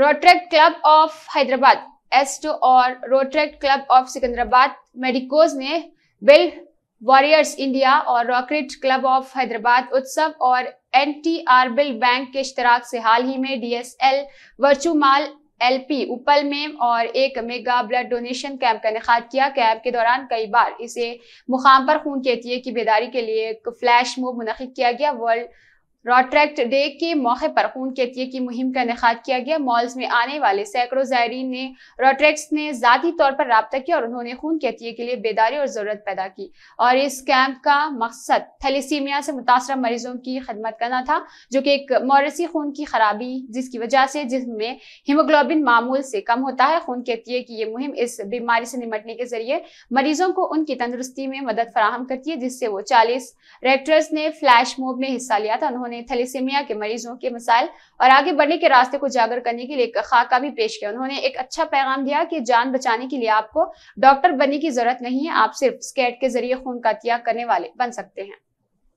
Rotaract club of Hyderabad two और Rotaract club of Secunderabad medicos ने blood warriors India और rocket club of Hyderabad Utsav और N T R blood bank के इश्तराक से हाल ही में D S DSL virtual mall P Uppal में और एक मेगा ब्लड डोनेशन कैंप का इनका किया कैंप के दौरान कई बार इसे मुकाम पर खून के एतिये की बेदारी के लिए एक फ्लैश मूव मुनद किया गया वर्ल्ड रॉट्रैक्ट डे के मौके पर खून के अतिये की मुहिम का इनका किया गया मॉल्स में आने वाले सैकड़ों जायरीन ने रॉट्रैक्स ने जाती तौर पर रबता किया और उन्होंने खून के अतिये के लिए बेदारी और जरूरत पैदा की और इस कैंप का मकसद थैलीसीमिया से मुतासर मरीजों की खदमत करना था जो कि एक मौरसी खून की खराबी जिसकी वजह से जिसमें हीमोग्लोबिन मामूल से कम होता है खून के अतिये की ये मुहिम इस बीमारी से निमटने के जरिए मरीजों को उनकी तंदरुस्ती में मदद फराहम करती है जिससे वो चालीस रेक्टर्स ने फ्लैश मूव में हिस्सा लिया था उन्होंने उन्होंने थैलीसीमिया के मरीजों के मसाइल और आगे बढ़ने के रास्ते को जागर करने के लिए खाका भी पेश किया उन्होंने एक अच्छा पैगाम दिया कि जान बचाने के लिए आपको डॉक्टर बनने की जरूरत नहीं है आप सिर्फ स्केट के जरिए खून का त्याग करने वाले बन सकते हैं